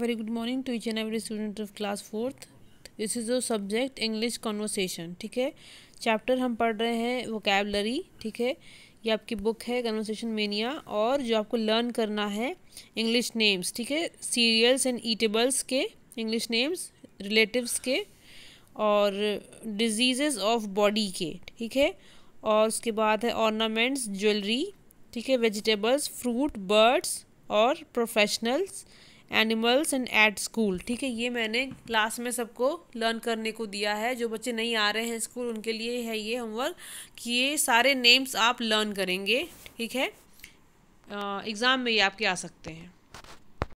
very good morning to each and every student of class fourth this is a subject English conversation ठीक है chapter हम पढ़ रहे हैं वोकेबलरी ठीक है ये आपकी बुक है कन्वर्सेशन मेनिया और जो आपको लर्न करना है इंग्लिश नेम्स ठीक है सीरियल्स एंड ईटेबल्स के इंग्लिश नेम्स रिलेटिव्स के और डिजीज़ ऑफ बॉडी के ठीक है और उसके बाद है ऑर्नामेंट्स ज्वेलरी ठीक है वेजिटेबल्स फ्रूट बर्ड्स और professionals animals and at school ठीक है ये मैंने क्लास में सबको लर्न करने को दिया है जो बच्चे नहीं आ रहे हैं स्कूल उनके लिए है ये होमवर्क कि ये सारे नेम्स आप लर्न करेंगे ठीक है एग्ज़ाम में ये आपके आ सकते हैं